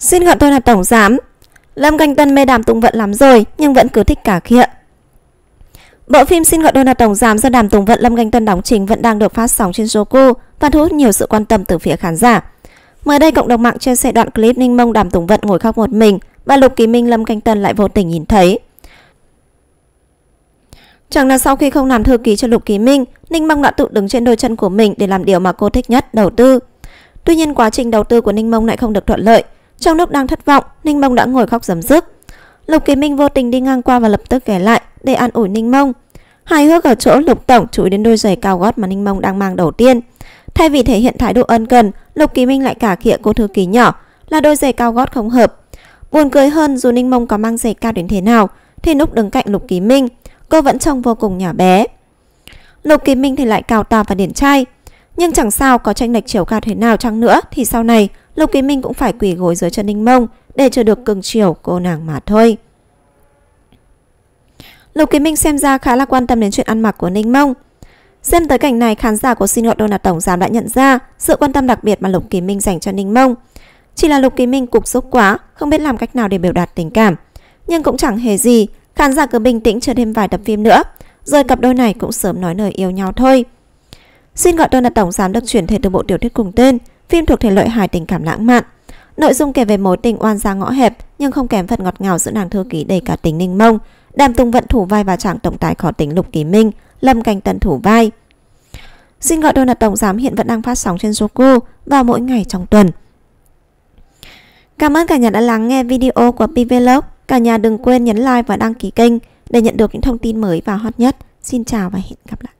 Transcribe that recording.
Xin gọi tôi là Tổng Giám. Lâm Canh Tân mê đàm Tùng Vận lắm rồi nhưng vẫn cứ thích cả khịa. Bộ phim Xin gọi tôi là Tổng Giám do đàm Tùng Vận Lâm Canh Tân đóng chính vẫn đang được phát sóng trên Roku và thu hút nhiều sự quan tâm từ phía khán giả. Mới đây cộng đồng mạng chia sẻ đoạn clip Ninh Mông đàm Tùng Vận ngồi khóc một mình và Lục Kỳ Minh Lâm Canh Tân lại vô tình nhìn thấy. Chẳng là sau khi không làm thư ký cho Lục Kỳ Minh, Ninh Mông đã tự đứng trên đôi chân của mình để làm điều mà cô thích nhất, đầu tư. Tuy nhiên quá trình đầu tư của Ninh Mông lại không được thuận lợi trong lúc đang thất vọng, Ninh Mông đã ngồi khóc dầm dứt. Lục Kỳ Minh vô tình đi ngang qua và lập tức ghé lại để an ủi Ninh Mông. Hài hước ở chỗ Lục Tổng chụi đến đôi giày cao gót mà Ninh Mông đang mang đầu tiên. Thay vì thể hiện thái độ ân cần, Lục Kỳ Minh lại cả khịa cô thư ký nhỏ là đôi giày cao gót không hợp. Buồn cười hơn dù Ninh Mông có mang giày cao đến thế nào thì lúc đứng cạnh Lục Kỳ Minh, cô vẫn trông vô cùng nhỏ bé. Lục Kỳ Minh thì lại cao to và điển trai. Nhưng chẳng sao có tranh lệch chiều cao thế nào chăng nữa thì sau này Lục Kỳ Minh cũng phải quỳ gối dưới chân Ninh Mông để chờ được cường chiều cô nàng mà thôi. Lục Kỳ Minh xem ra khá là quan tâm đến chuyện ăn mặc của Ninh Mông. Xem tới cảnh này, khán giả của Xin Gọi Đô Tổng Giám đã nhận ra sự quan tâm đặc biệt mà Lục Kỳ Minh dành cho Ninh Mông. Chỉ là Lục Kỳ Minh cục xúc quá, không biết làm cách nào để biểu đạt tình cảm. Nhưng cũng chẳng hề gì, khán giả cứ bình tĩnh chờ thêm vài tập phim nữa, rồi cặp đôi này cũng sớm nói lời yêu nhau thôi. Xin Gọi Đô Tổng Giám được chuyển thể từ bộ tiểu thuyết cùng tên – Phim thuộc thể loại hài tình cảm lãng mạn. Nội dung kể về mối tình oan gia ngõ hẹp nhưng không kém phần ngọt ngào giữa nàng thư ký đầy cả tính ninh mông. Đàm Tùng Vận thủ vai và chàng tổng tài khó tính Lục Kỳ Minh, Lâm Cảnh Tân thủ vai. Xin gọi Donut Tổng Giám hiện vẫn đang phát sóng trên Roku vào mỗi ngày trong tuần. Cảm ơn cả nhà đã lắng nghe video của PVlog. Cả nhà đừng quên nhấn like và đăng ký kênh để nhận được những thông tin mới và hot nhất. Xin chào và hẹn gặp lại.